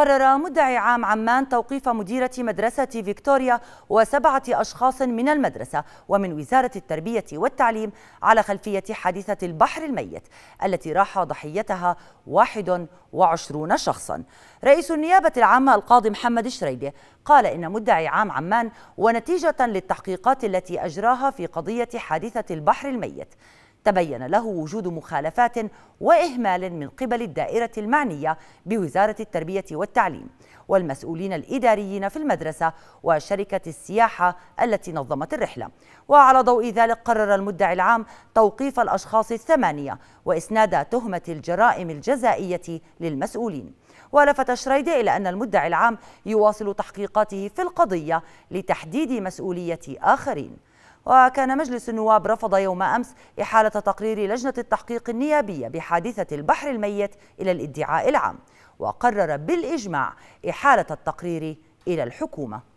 قرر مدعي عام عمان توقيف مديرة مدرسة فيكتوريا وسبعة أشخاص من المدرسة ومن وزارة التربية والتعليم على خلفية حادثة البحر الميت التي راح ضحيتها 21 شخصا رئيس النيابة العامة القاضي محمد شريبي قال إن مدعي عام عمان ونتيجة للتحقيقات التي أجراها في قضية حادثة البحر الميت تبين له وجود مخالفات وإهمال من قبل الدائرة المعنية بوزارة التربية والتعليم والمسؤولين الإداريين في المدرسة وشركة السياحة التي نظمت الرحلة وعلى ضوء ذلك قرر المدعي العام توقيف الأشخاص الثمانية وإسناد تهمة الجرائم الجزائية للمسؤولين ولفت شريدة إلى أن المدعي العام يواصل تحقيقاته في القضية لتحديد مسؤولية آخرين وكان مجلس النواب رفض يوم أمس إحالة تقرير لجنة التحقيق النيابية بحادثة البحر الميت إلى الادعاء العام وقرر بالإجماع إحالة التقرير إلى الحكومة